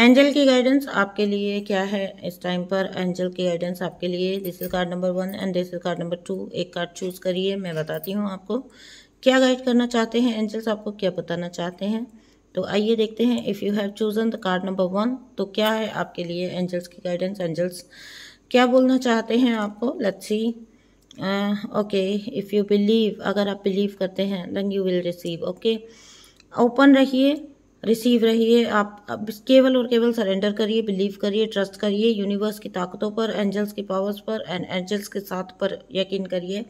angel की guidance आपके लिए क्या है इस टाइम पर एंजल की गाइडेंस आपके लिए this is card number one and this is card number two एक कार्ड चूज करिए मैं बताती हूँ आपको क्या गाइड करना चाहते हैं एंजल्स आपको क्या बताना चाहते हैं तो आइए देखते हैं if you have chosen the card number one तो क्या है आपके लिए एंजल्स की गाइडेंस एंजल्स क्या बोलना चाहते हैं आपको लच्छी ओके इफ़ यू बिलीव अगर आप बिलीव करते हैं then you will receive okay open रहिए रिसीव रहिए आप अब केवल और केवल सरेंडर करिए बिलीव करिए ट्रस्ट करिए यूनिवर्स की ताकतों पर एंजल्स की पावर्स पर एंड एंजल्स के साथ पर यकीन करिए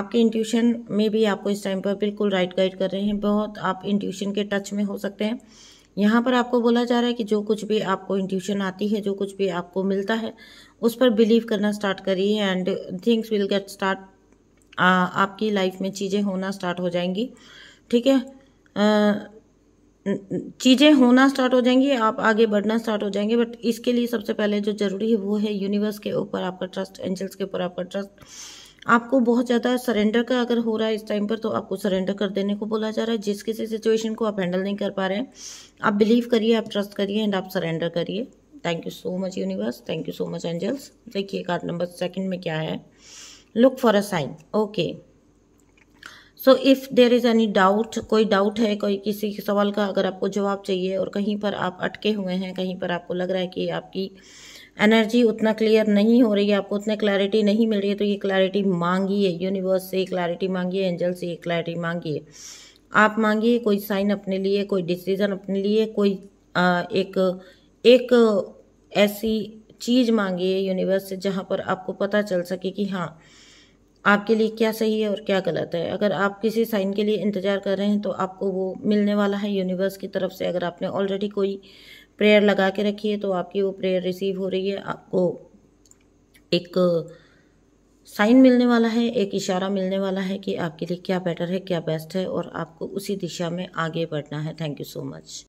आपके इंट्यूशन में भी आपको इस टाइम पर बिल्कुल राइट गाइड कर रहे हैं बहुत आप इंट्यूशन के टच में हो सकते हैं यहाँ पर आपको बोला जा रहा है कि जो कुछ भी आपको इंट्यूशन आती है जो कुछ भी आपको मिलता है उस पर बिलीव करना स्टार्ट करिए and things will get start आपकी लाइफ में चीज़ें होना स्टार्ट हो जाएंगी ठीक है चीज़ें होना स्टार्ट हो जाएंगी आप आगे बढ़ना स्टार्ट हो जाएंगे बट इसके लिए सबसे पहले जो ज़रूरी है वो है यूनिवर्स के ऊपर आपका ट्रस्ट एंजल्स के ऊपर आपका ट्रस्ट आपको बहुत ज़्यादा सरेंडर का अगर हो रहा है इस टाइम पर तो आपको सरेंडर कर देने को बोला जा रहा है जिस किसी सिचुएशन को आप हैंडल नहीं कर पा रहे हैं आप बिलीव करिए आप ट्रस्ट करिए एंड आप सरेंडर करिए thank you so much universe thank you so much angels देखिए कार्ड नंबर सेकेंड में क्या है look for a sign okay so if there is any doubt कोई डाउट है कोई किसी के सवाल का अगर आपको जवाब चाहिए और कहीं पर आप अटके हुए हैं कहीं पर आपको लग रहा है कि आपकी एनर्जी उतना क्लियर नहीं हो रही है आपको उतना क्लैरिटी नहीं मिल रही है तो ये क्लैरिटी मांगिए यूनिवर्स से क्लैरिटी मांगिए एंजल से क्लैरिटी मांगिए आप मांगिए कोई साइन अपने लिए कोई डिसीज़न अपने लिए कोई आ, एक एक ऐसी चीज़ मांगिए यूनिवर्स से जहाँ पर आपको पता चल सके कि हाँ आपके लिए क्या सही है और क्या गलत है अगर आप किसी साइन के लिए इंतज़ार कर रहे हैं तो आपको वो मिलने वाला है यूनिवर्स की तरफ से अगर आपने ऑलरेडी कोई प्रेयर लगा के रखी है तो आपकी वो प्रेयर रिसीव हो रही है आपको एक साइन मिलने वाला है एक इशारा मिलने वाला है कि आपके लिए क्या बेटर है क्या बेस्ट है और आपको उसी दिशा में आगे बढ़ना है थैंक यू सो मच